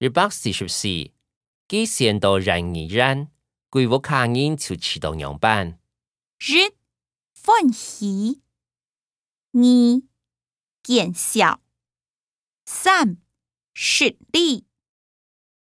日八四十四，几先到人耳人，贵我卡烟就迟到两班。日欢喜，二见笑，三顺利。